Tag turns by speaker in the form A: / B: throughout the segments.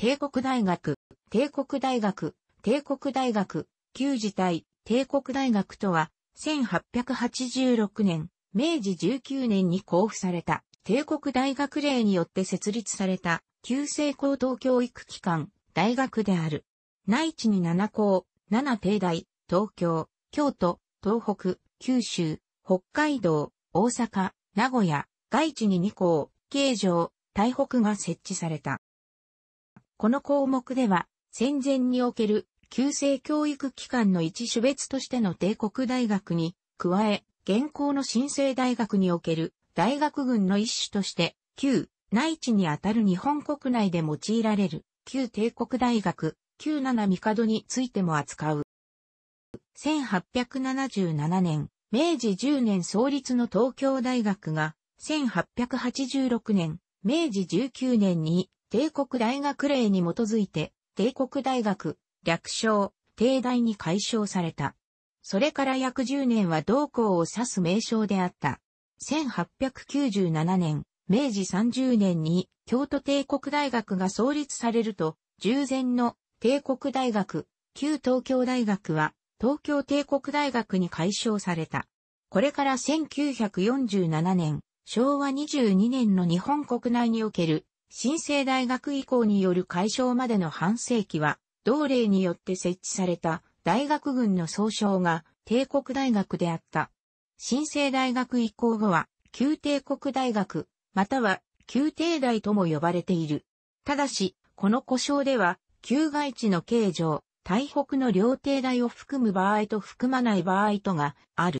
A: 帝国大学、帝国大学、帝国大学、旧時代、帝国大学とは、1886年、明治19年に交付された、帝国大学令によって設立された、旧制高等教育機関、大学である。内地に7校、7帝大、東京、京都、東北、九州、北海道、大阪、名古屋、外地に2校、京城、台北が設置された。この項目では、戦前における、旧制教育機関の一種別としての帝国大学に、加え、現行の新生大学における、大学群の一種として、旧、内地にあたる日本国内で用いられる、旧帝国大学、旧七帝についても扱う。1877年、明治10年創立の東京大学が、1886年、明治19年に帝国大学令に基づいて、帝国大学、略称、帝大に改称された。それから約10年は同校を指す名称であった。1897年、明治30年に京都帝国大学が創立されると、従前の帝国大学、旧東京大学は東京帝国大学に改称された。これから1947年、昭和22年の日本国内における新生大学以降による解消までの半世紀は、同例によって設置された大学軍の総称が帝国大学であった。新生大学以降後は、旧帝国大学、または旧帝大とも呼ばれている。ただし、この故障では、旧外地の形状、台北の両帝大を含む場合と含まない場合とがある。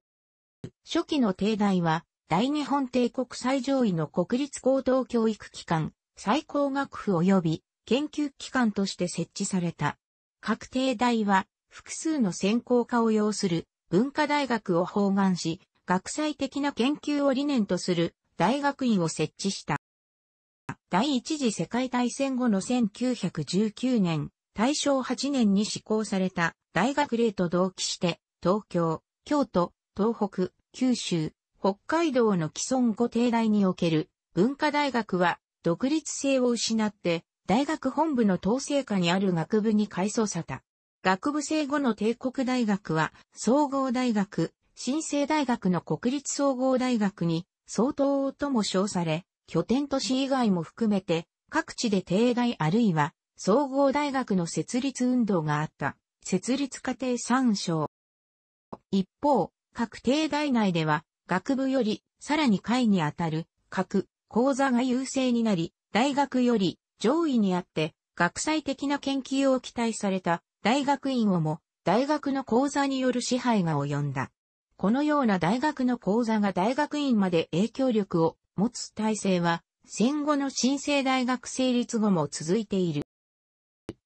A: 初期の帝大は、大日本帝国最上位の国立高等教育機関、最高学府及び研究機関として設置された。確定大は複数の専攻科を要する文化大学を包含し、学際的な研究を理念とする大学院を設置した。第一次世界大戦後の1919年、大正8年に施行された大学令と同期して、東京、京都、東北、九州、北海道の既存固帝大における文化大学は独立性を失って、大学本部の統制下にある学部に改装された。学部生後の帝国大学は、総合大学、新生大学の国立総合大学に、相当とも称され、拠点都市以外も含めて、各地で定大あるいは、総合大学の設立運動があった、設立過程参照。一方、各定大内では、学部より、さらに会にあたる、各講座が優勢になり、大学より上位にあって、学際的な研究を期待された大学院をも大学の講座による支配が及んだ。このような大学の講座が大学院まで影響力を持つ体制は、戦後の新生大学成立後も続いている。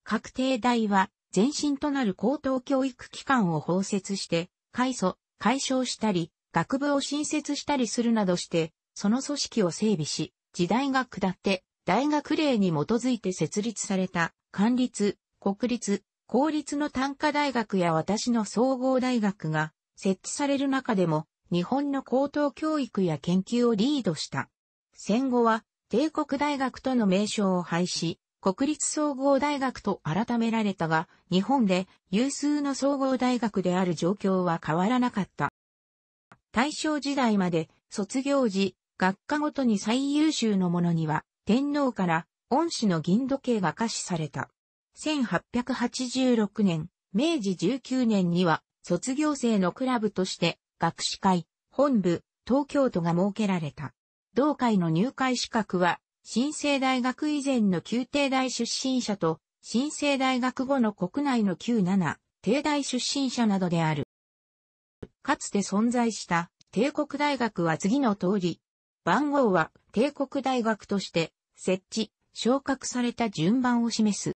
A: 確定大は、前身となる高等教育機関を包摂して、改祖、解消したり、学部を新設したりするなどして、その組織を整備し、時代が下って、大学令に基づいて設立された、官立、国立、公立の単科大学や私の総合大学が設置される中でも、日本の高等教育や研究をリードした。戦後は、帝国大学との名称を廃止、国立総合大学と改められたが、日本で有数の総合大学である状況は変わらなかった。大正時代まで卒業時、学科ごとに最優秀の者には、天皇から恩師の銀時計が可視された。1886年、明治19年には、卒業生のクラブとして、学士会、本部、東京都が設けられた。同会の入会資格は、新生大学以前の旧帝大出身者と、新生大学後の国内の旧7、帝大出身者などである。かつて存在した帝国大学は次の通り、番号は帝国大学として設置、昇格された順番を示す。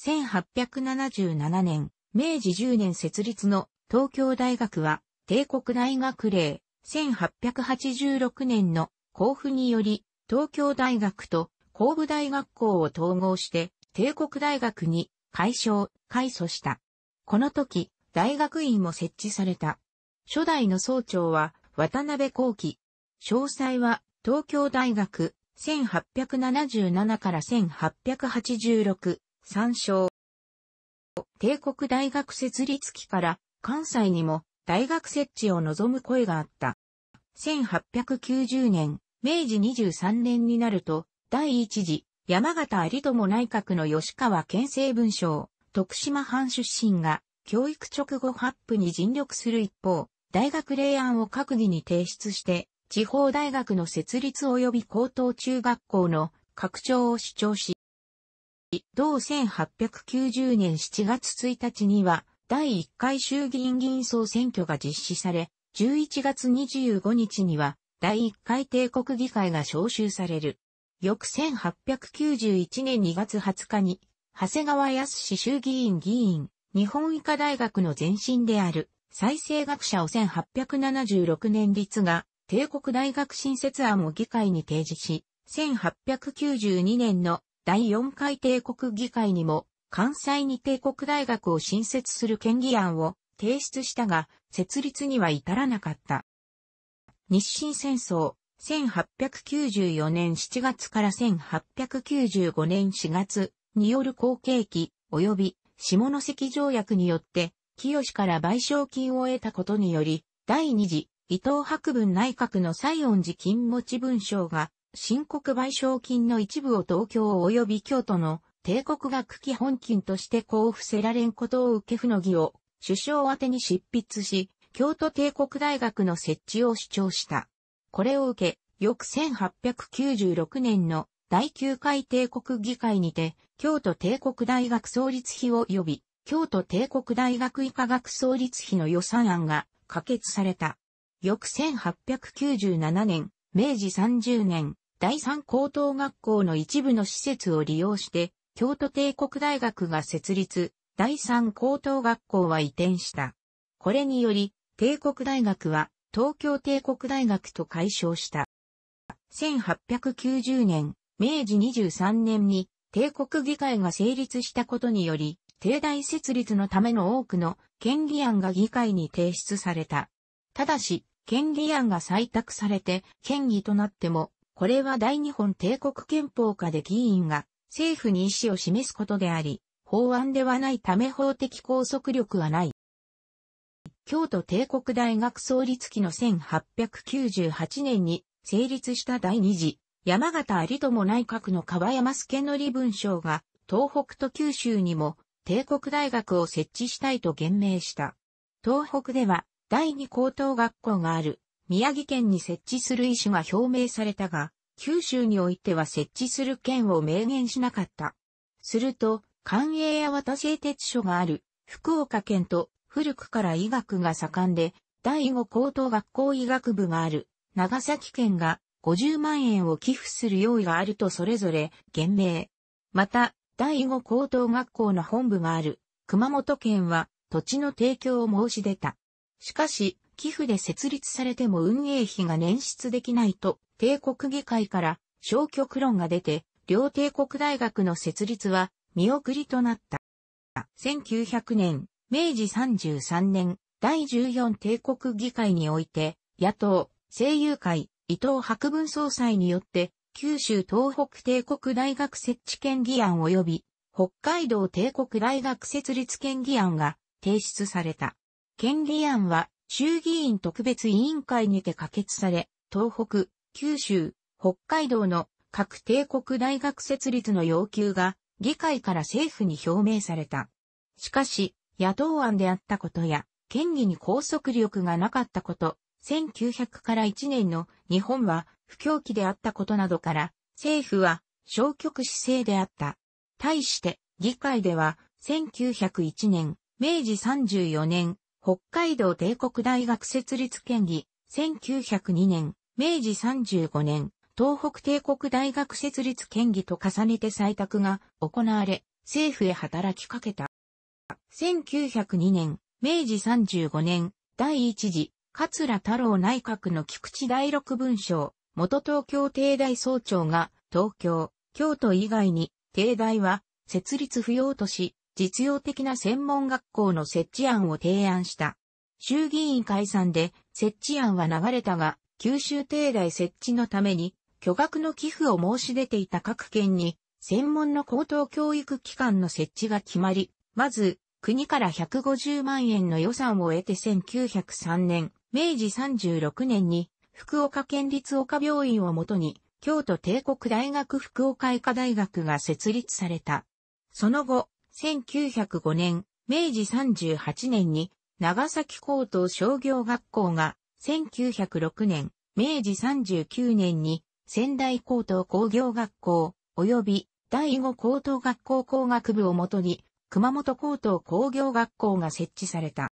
A: 1877年、明治10年設立の東京大学は帝国大学令1886年の交付により東京大学と工部大学校を統合して帝国大学に改称、改組した。この時、大学院も設置された。初代の総長は渡辺幸喜、詳細は東京大学1877から1886参照。帝国大学設立期から関西にも大学設置を望む声があった。1890年、明治23年になると、第一次山形有友内閣の吉川県政文章、徳島藩出身が教育直後発布に尽力する一方、大学令案を閣議に提出して、地方大学の設立及び高等中学校の拡張を主張し、同1890年7月1日には第1回衆議院議員総選挙が実施され、11月25日には第1回帝国議会が招集される。翌1891年2月20日に、長谷川康衆議院議員、日本医科大学の前身である再生学者を1876年立が帝国大学新設案を議会に提示し、1892年の第4回帝国議会にも、関西に帝国大学を新設する県議案を提出したが、設立には至らなかった。日清戦争、1894年7月から1895年4月による後継期及び下関条約によって、清から賠償金を得たことにより、第二次伊藤博文内閣の西恩寺金持ち文章が、申告賠償金の一部を東京及び京都の帝国学基本金として交付せられんことを受け不の儀を首相宛に執筆し、京都帝国大学の設置を主張した。これを受け、翌1896年の第9回帝国議会にて、京都帝国大学創立費を呼び、京都帝国大学医科学創立費の予算案が可決された。翌1897年、明治30年、第三高等学校の一部の施設を利用して、京都帝国大学が設立、第三高等学校は移転した。これにより、帝国大学は東京帝国大学と解消した。1890年、明治23年に帝国議会が成立したことにより、帝大設立のための多くの権利案が議会に提出された。ただし、権利案が採択されて、権議となっても、これは大日本帝国憲法下で議員が政府に意思を示すことであり、法案ではないため法的拘束力はない。京都帝国大学創立期の1898年に成立した第二次山形有友内閣の河山助則文章が東北と九州にも帝国大学を設置したいと言明した。東北では第二高等学校がある宮城県に設置する意思が表明されたが、九州においては設置する県を明言しなかった。すると、官営や渡製鉄所がある福岡県と古くから医学が盛んで、第五高等学校医学部がある長崎県が50万円を寄付する用意があるとそれぞれ言明。また、第五高等学校の本部がある熊本県は土地の提供を申し出た。しかし、寄付で設立されても運営費が捻出できないと、帝国議会から消極論が出て、両帝国大学の設立は見送りとなった。1900年、明治33年、第14帝国議会において、野党、声優会、伊藤博文総裁によって、九州東北帝国大学設置権議案及び、北海道帝国大学設立権議案が提出された。権利案は衆議院特別委員会にて可決され、東北、九州、北海道の各帝国大学設立の要求が議会から政府に表明された。しかし、野党案であったことや、権利に拘束力がなかったこと、1900から1年の日本は不況期であったことなどから、政府は消極姿勢であった。対して、議会では、1901年、明治34年、北海道帝国大学設立県議、1902年、明治35年、東北帝国大学設立県議と重ねて採択が行われ、政府へ働きかけた。1902年、明治35年、第一次、桂太郎内閣の菊池第六文章、元東京帝大総長が、東京、京都以外に、帝大は、設立不要とし、実用的な専門学校の設置案を提案した。衆議院解散で設置案は流れたが、九州帝大設置のために巨額の寄付を申し出ていた各県に専門の高等教育機関の設置が決まり、まず国から150万円の予算を得て1903年、明治36年に福岡県立岡病院をもとに京都帝国大学福岡医科大学が設立された。その後、1905年、明治38年に長崎高等商業学校が、1906年、明治39年に仙台高等工業学校及び第五高等学校工学部をもとに熊本高等工業学校が設置された。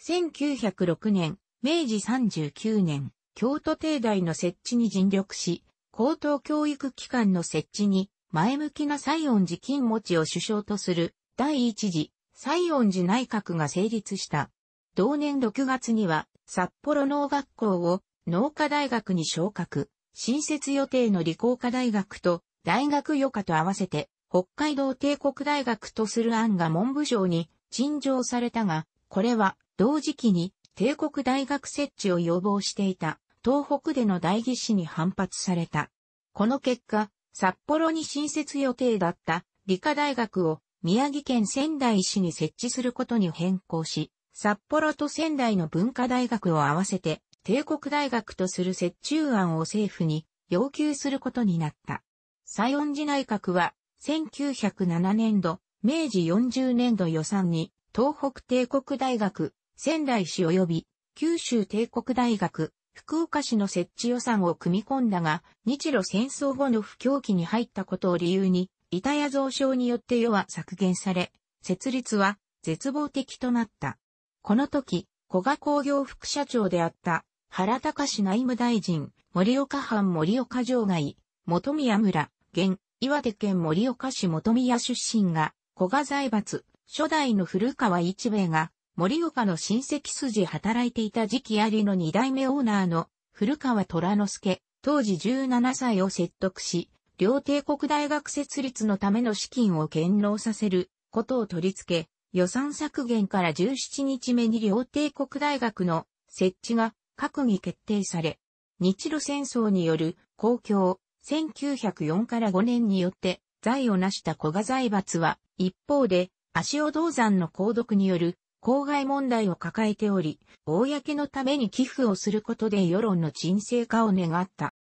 A: 1906年、明治39年、京都帝大の設置に尽力し、高等教育機関の設置に前向きな西園寺金持ちを首相とする第一次西園寺内閣が成立した。同年6月には札幌農学校を農科大学に昇格、新設予定の理工科大学と大学予科と合わせて北海道帝国大学とする案が文部省に陳情されたが、これは同時期に帝国大学設置を要望していた東北での代議士に反発された。この結果、札幌に新設予定だった理科大学を宮城県仙台市に設置することに変更し、札幌と仙台の文化大学を合わせて帝国大学とする折衷案を政府に要求することになった。西恩寺内閣は1907年度、明治40年度予算に東北帝国大学、仙台市及び九州帝国大学、福岡市の設置予算を組み込んだが、日露戦争後の不況期に入ったことを理由に、板屋増殖によって世は削減され、設立は絶望的となった。この時、古賀工業副社長であった原隆内務大臣、森岡藩森岡城外、元宮村、現、岩手県森岡市元宮出身が、古賀財閥、初代の古川一兵衛が、森岡の親戚筋働いていた時期ありの二代目オーナーの古川虎之助、当時17歳を説得し、両帝国大学設立のための資金を堅牢させることを取り付け、予算削減から17日目に両帝国大学の設置が閣議決定され、日露戦争による公共1904から5年によって財を成した古賀財閥は、一方で、足尾銅山の公読による公害問題を抱えており、公のために寄付をすることで世論の沈静化を願った。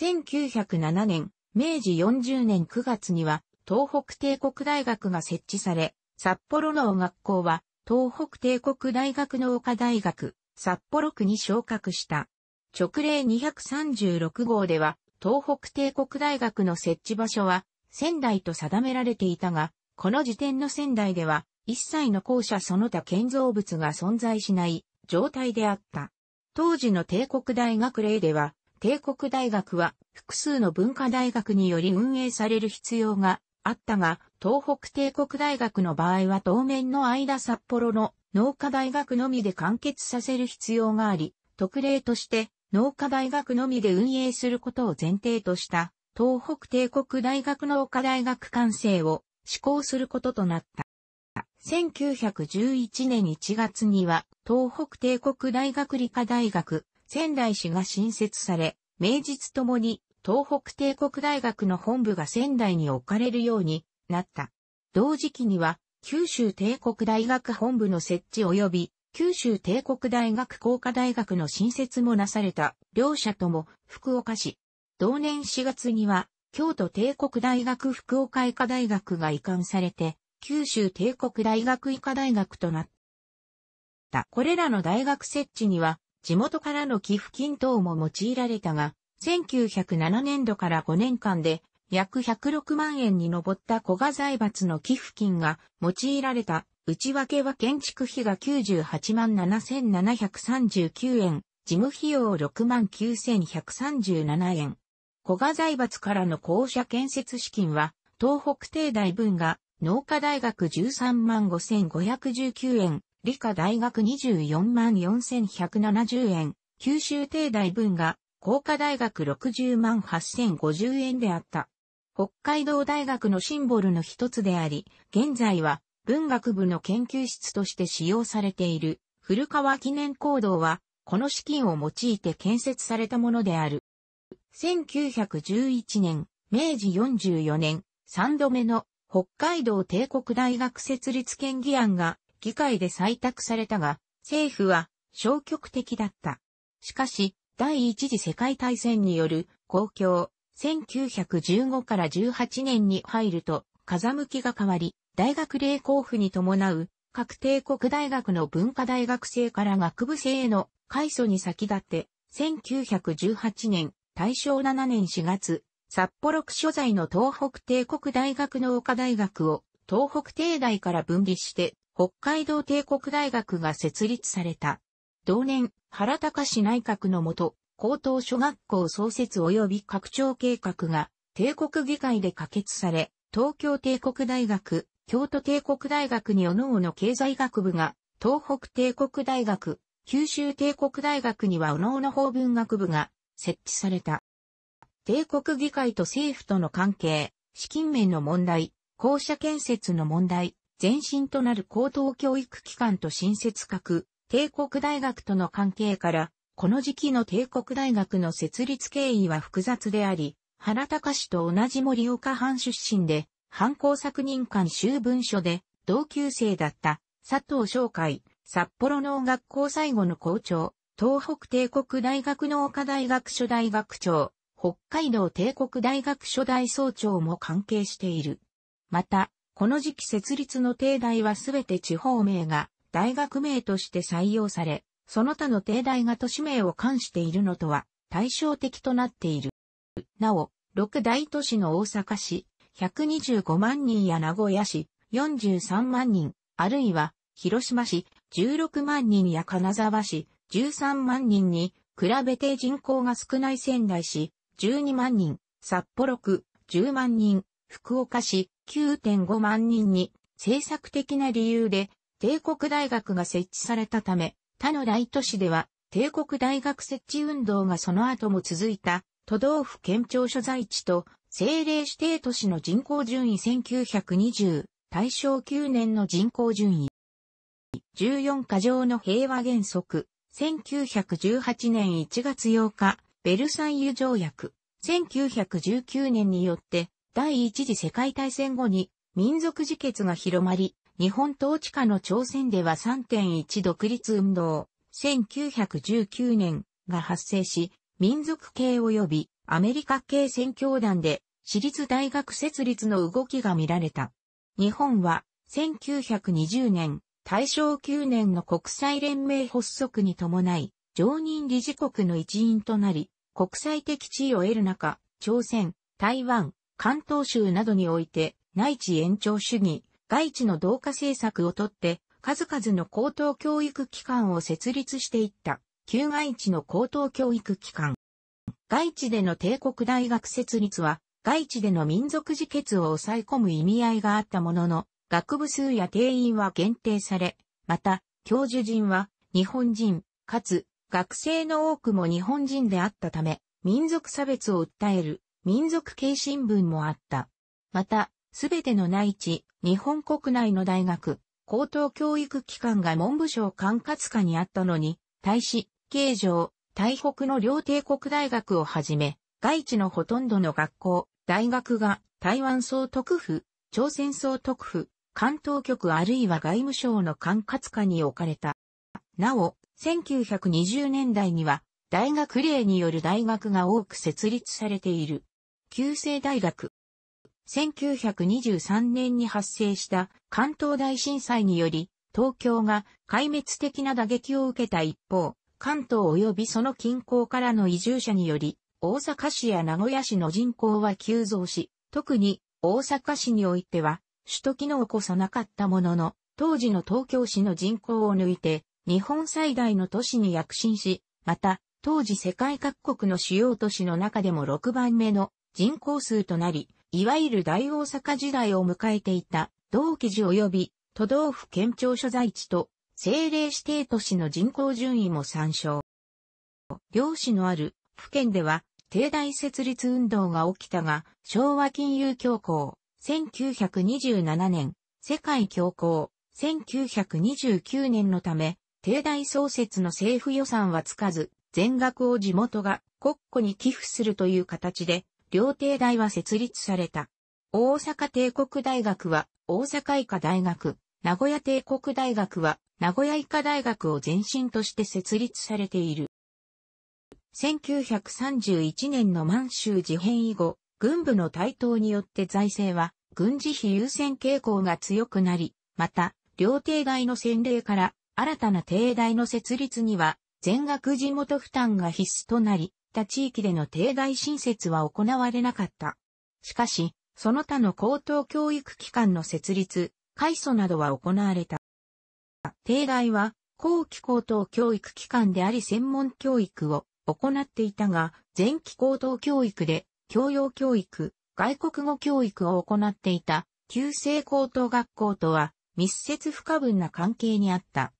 A: 1907年、明治40年9月には、東北帝国大学が設置され、札幌農学校は、東北帝国大学農科大学、札幌区に昇格した。直令236号では、東北帝国大学の設置場所は仙台と定められていたが、この時点の仙台では一切の校舎その他建造物が存在しない状態であった。当時の帝国大学例では、帝国大学は複数の文化大学により運営される必要があったが、東北帝国大学の場合は当面の間札幌の農科大学のみで完結させる必要があり、特例として農科大学のみで運営することを前提とした東北帝国大学農科大学完成を施行することとなった。1911年1月には、東北帝国大学理科大学、仙台市が新設され、名実ともに東北帝国大学の本部が仙台に置かれるようになった。同時期には、九州帝国大学本部の設置及び、九州帝国大学工科大学の新設もなされた、両者とも福岡市。同年4月には、京都帝国大学福岡医科大学が移管されて、九州帝国大学医科大学となった。これらの大学設置には、地元からの寄付金等も用いられたが、1907年度から5年間で、約106万円に上った古賀財閥の寄付金が用いられた。内訳は建築費が98万7739円、事務費用6万9137円。古賀財閥からの校舎建設資金は、東北帝大分が農科大学13万5519円、理科大学24万4170円、九州帝大文が工科大学60万8050円であった。北海道大学のシンボルの一つであり、現在は文学部の研究室として使用されている古川記念講堂は、この資金を用いて建設されたものである。1911年、明治44年、3度目の北海道帝国大学設立権議案が議会で採択されたが、政府は消極的だった。しかし、第一次世界大戦による公共、1915から18年に入ると、風向きが変わり、大学例交付に伴う、各帝国大学の文化大学生から学部生への改祖に先立って、1918年、大正7年4月、札幌区所在の東北帝国大学の岡大学を東北帝大から分離して北海道帝国大学が設立された。同年、原隆氏内閣のもと、高等小学校創設及び拡張計画が帝国議会で可決され、東京帝国大学、京都帝国大学におのおの経済学部が、東北帝国大学、九州帝国大学にはおのおの法文学部が設置された。帝国議会と政府との関係、資金面の問題、校舎建設の問題、前身となる高等教育機関と新設各、帝国大学との関係から、この時期の帝国大学の設立経緯は複雑であり、原隆と同じ森岡藩出身で、犯行作人間修文書で、同級生だった佐藤紹介、札幌農学校最後の校長、東北帝国大学農科大学所大学長、北海道帝国大学初代総長も関係している。また、この時期設立の帝大はすべて地方名が大学名として採用され、その他の帝大が都市名を冠しているのとは対照的となっている。なお、六大都市の大阪市、125万人や名古屋市、43万人、あるいは、広島市、16万人や金沢市、13万人に、比べて人口が少ない仙台市、12万人、札幌区10万人、福岡市9.5万人に政策的な理由で帝国大学が設置されたため、他の大都市では帝国大学設置運動がその後も続いた都道府県庁所在地と政令指定都市の人口順位1920、大正9年の人口順位。14か条の平和原則、1918年1月8日、ベルサイユ条約。1919年によって第一次世界大戦後に民族自決が広まり、日本統治下の朝鮮では3.1独立運動、1919年が発生し、民族系及びアメリカ系選挙団で私立大学設立の動きが見られた。日本は1920年、大正9年の国際連盟発足に伴い、常任理事国の一員となり、国際的地位を得る中、朝鮮、台湾、関東州などにおいて、内地延長主義、外地の同化政策をとって、数々の高等教育機関を設立していった、旧外地の高等教育機関。外地での帝国大学設立は、外地での民族自決を抑え込む意味合いがあったものの、学部数や定員は限定され、また、教授陣は、日本人、かつ、学生の多くも日本人であったため、民族差別を訴える民族系新聞もあった。また、すべての内地、日本国内の大学、高等教育機関が文部省管轄下にあったのに、対し、京城、台北の両帝国大学をはじめ、外地のほとんどの学校、大学が台湾総督府、朝鮮総督府、関東局あるいは外務省の管轄下に置かれた。なお、1920年代には大学例による大学が多く設立されている。旧制大学。1923年に発生した関東大震災により、東京が壊滅的な打撃を受けた一方、関東及びその近郊からの移住者により、大阪市や名古屋市の人口は急増し、特に大阪市においては、首都機能こそなかったものの、当時の東京市の人口を抜いて、日本最大の都市に躍進し、また、当時世界各国の主要都市の中でも6番目の人口数となり、いわゆる大大阪時代を迎えていた、同記事及び都道府県庁所在地と政令指定都市の人口順位も参照。両市のある府県では、帝大設立運動が起きたが、昭和金融恐慌、1927年、世界恐慌、1929年のため、帝大創設の政府予算はつかず、全額を地元が国庫に寄付するという形で、両帝大は設立された。大阪帝国大学は大阪医科大学、名古屋帝国大学は名古屋医科大学を前身として設立されている。1931年の満州事変以後、軍部の台頭によって財政は軍事費優先傾向が強くなり、また、両帝大の先例から新たな帝大の設立には、全額地元負担が必須となり、他地域での帝大新設は行われなかった。しかし、その他の高等教育機関の設立、改祖などは行われた。帝大は、後期高等教育機関であり専門教育を行っていたが、前期高等教育で、教養教育、外国語教育を行っていた、旧制高等学校とは密接不可分な関係にあった。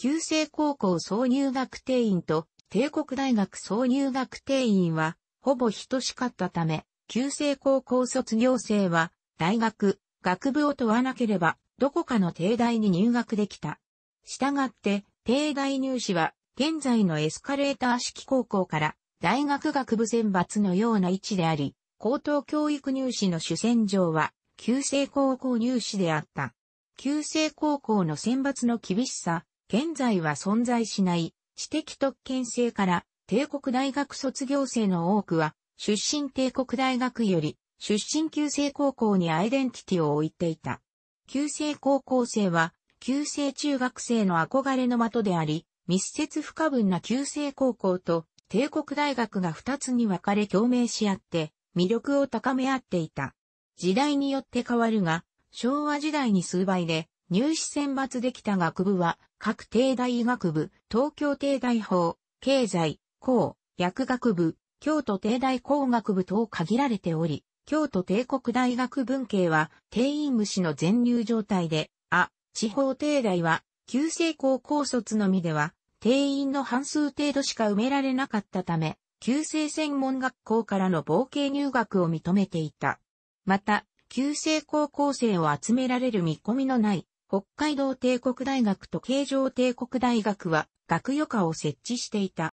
A: 旧制高校総入学定員と帝国大学総入学定員は、ほぼ等しかったため、旧制高校卒業生は、大学、学部を問わなければ、どこかの帝大に入学できた。したがって、帝大入試は、現在のエスカレーター式高校から、大学学部選抜のような位置であり、高等教育入試の主戦場は、旧制高校入試であった。旧制高校の選抜の厳しさ、現在は存在しない知的特権性から帝国大学卒業生の多くは出身帝国大学より出身旧制高校にアイデンティティを置いていた。旧制高校生は旧制中学生の憧れの的であり、密接不可分な旧制高校と帝国大学が二つに分かれ共鳴し合って魅力を高め合っていた。時代によって変わるが、昭和時代に数倍で入試選抜できた学部は、各帝大医学部、東京帝大法、経済、工、薬学部、京都帝大工学部等限られており、京都帝国大学文系は、定員無視の全入状態で、あ、地方帝大は、旧制高校卒のみでは、定員の半数程度しか埋められなかったため、旧制専門学校からの冒険入学を認めていた。また、旧制高校生を集められる見込みのない北海道帝国大学と京城帝国大学は学予科を設置していた。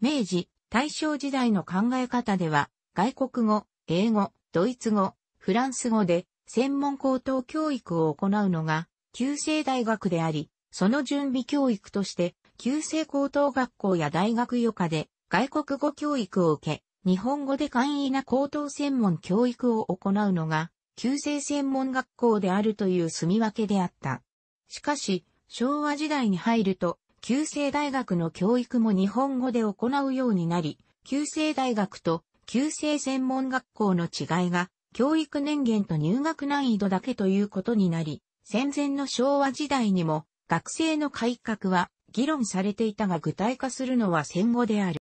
A: 明治、大正時代の考え方では、外国語、英語、ドイツ語、フランス語で専門高等教育を行うのが、旧制大学であり、その準備教育として、旧制高等学校や大学予科で外国語教育を受け、日本語で簡易な高等専門教育を行うのが、旧制専門学校であるという住み分けであった。しかし、昭和時代に入ると、旧制大学の教育も日本語で行うようになり、旧制大学と旧制専門学校の違いが、教育年限と入学難易度だけということになり、戦前の昭和時代にも学生の改革は議論されていたが具体化するのは戦後である。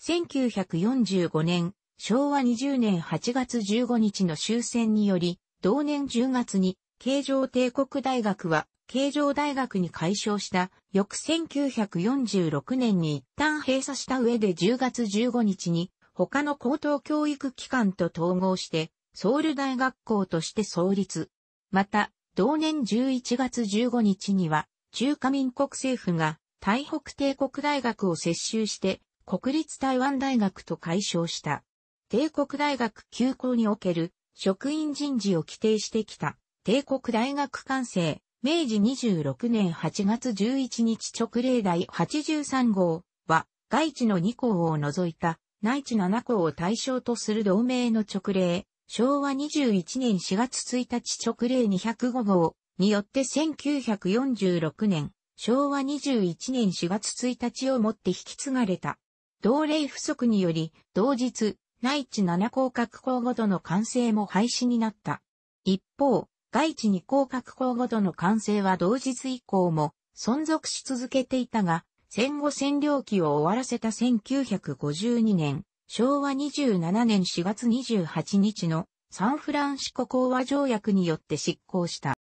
A: 1945年、昭和20年8月15日の終戦により、同年10月に、京城帝国大学は、京城大学に改称した、翌1946年に一旦閉鎖した上で10月15日に、他の高等教育機関と統合して、ソウル大学校として創立。また、同年11月15日には、中華民国政府が、台北帝国大学を接収して、国立台湾大学と改称した。帝国大学休校における職員人事を規定してきた帝国大学官制明治26年8月11日直令第83号は外地の2校を除いた内地7校を対象とする同盟の直令昭和21年4月1日直令205号によって1946年昭和21年4月1日をもって引き継がれた。同例不足により、同日、内地7広角校ごとの完成も廃止になった。一方、外地2広角校ごとの完成は同日以降も存続し続けていたが、戦後占領期を終わらせた1952年、昭和27年4月28日のサンフランシコ講和条約によって執行した。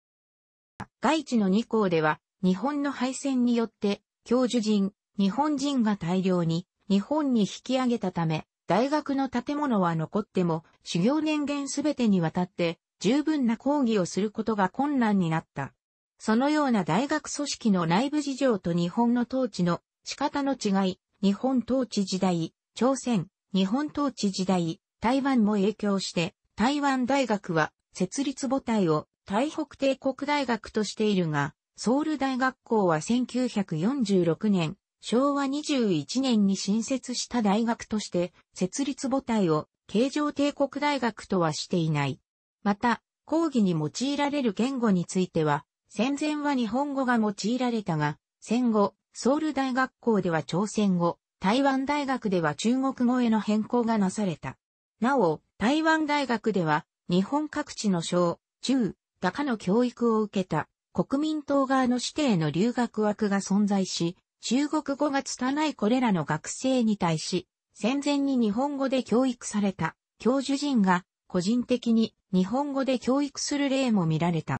A: 外地の2校では、日本の敗戦によって、教授人、日本人が大量に日本に引き上げたため、大学の建物は残っても、修行年限すべてにわたって、十分な講義をすることが困難になった。そのような大学組織の内部事情と日本の統治の仕方の違い、日本統治時代、朝鮮、日本統治時代、台湾も影響して、台湾大学は設立母体を台北帝国大学としているが、ソウル大学校は1946年、昭和21年に新設した大学として設立母体を形状帝国大学とはしていない。また、講義に用いられる言語については、戦前は日本語が用いられたが、戦後、ソウル大学校では朝鮮語、台湾大学では中国語への変更がなされた。なお、台湾大学では、日本各地の小、中、高の教育を受けた、国民党側の指定の留学枠が存在し、中国語が拙いこれらの学生に対し、戦前に日本語で教育された教授陣が個人的に日本語で教育する例も見られた。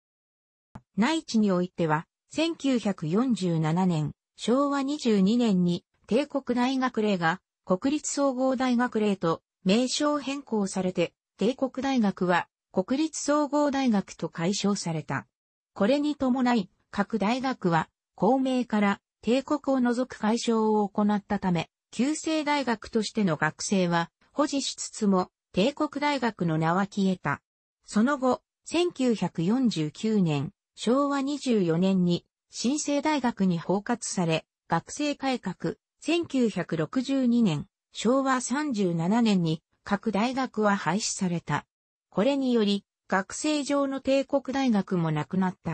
A: 内地においては、1947年、昭和22年に帝国大学令が国立総合大学令と名称変更されて、帝国大学は国立総合大学と解消された。これに伴い、各大学は公明から帝国を除く解消を行ったため、旧制大学としての学生は保持しつつも、帝国大学の名は消えた。その後、1949年、昭和24年に、新生大学に包括され、学生改革、1962年、昭和37年に、各大学は廃止された。これにより、学生上の帝国大学もなくなった。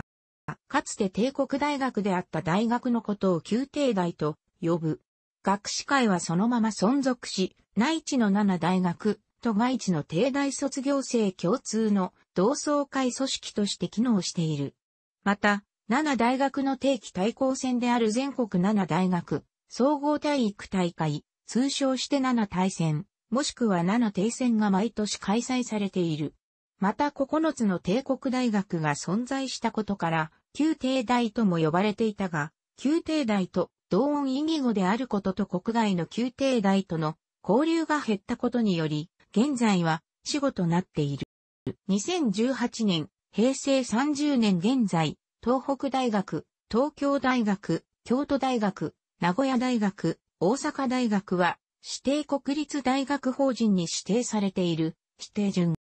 A: かつて帝国大学であった大学のことを宮廷大と呼ぶ。学士会はそのまま存続し、内地の七大学、と外地の帝大卒業生共通の同窓会組織として機能している。また、七大学の定期対抗戦である全国七大学、総合体育大会、通称して七大戦、もしくは七定戦が毎年開催されている。また9つの帝国大学が存在したことから、旧帝大とも呼ばれていたが、旧帝大と同音異義語であることと国外の旧帝大との交流が減ったことにより、現在は死語となっている。2018年、平成30年現在、東北大学、東京大学、京都大学、名古屋大学、大阪大学は指定国立大学法人に指定されている指定順。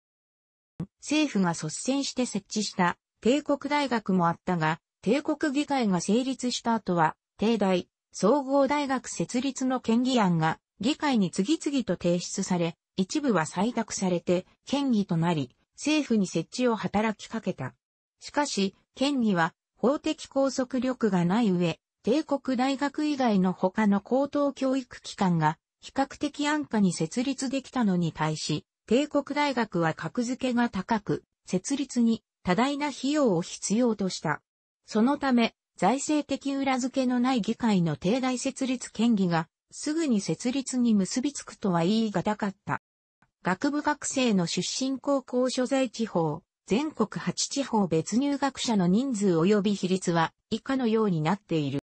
A: 政府が率先して設置した帝国大学もあったが、帝国議会が成立した後は、帝大、総合大学設立の権議案が議会に次々と提出され、一部は採択されて、権議となり、政府に設置を働きかけた。しかし、権議は法的拘束力がない上、帝国大学以外の他の高等教育機関が比較的安価に設立できたのに対し、帝国大学は格付けが高く、設立に多大な費用を必要とした。そのため、財政的裏付けのない議会の帝大設立権議が、すぐに設立に結びつくとは言い難かった。学部学生の出身高校所在地方、全国8地方別入学者の人数及び比率は以下のようになっている。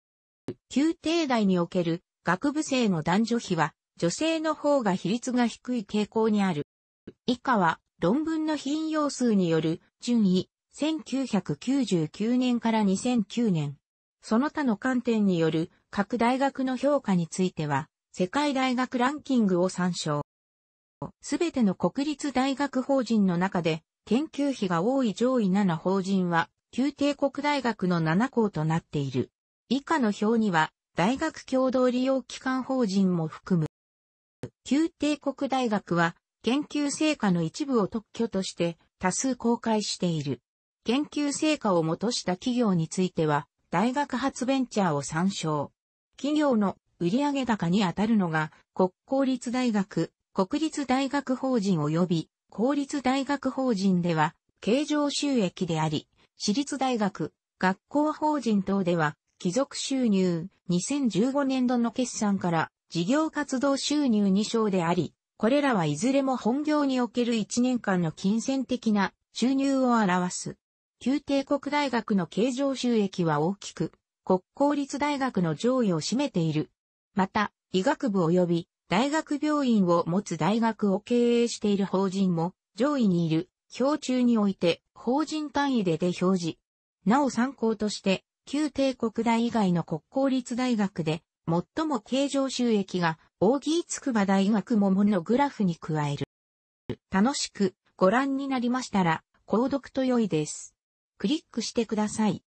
A: 旧帝大における学部生の男女比は女性の方が比率が低い傾向にある。以下は論文の引用数による順位、1999年から2009年。その他の観点による各大学の評価については、世界大学ランキングを参照。すべての国立大学法人の中で、研究費が多い上位7法人は、旧帝国大学の7校となっている。以下の表には、大学共同利用機関法人も含む。旧帝国大学は、研究成果の一部を特許として多数公開している。研究成果をもとした企業については、大学発ベンチャーを参照。企業の売上高にあたるのが、国公立大学、国立大学法人及び公立大学法人では、経常収益であり、私立大学、学校法人等では、帰属収入、2015年度の決算から事業活動収入2章であり、これらはいずれも本業における1年間の金銭的な収入を表す。旧帝国大学の経常収益は大きく、国公立大学の上位を占めている。また、医学部及び大学病院を持つ大学を経営している法人も上位にいる。表中において法人単位でで表示。なお参考として、旧帝国大以外の国公立大学で最も経常収益が大木筑波大学桃のグラフに加える。楽しくご覧になりましたら、購読と良いです。クリックしてください。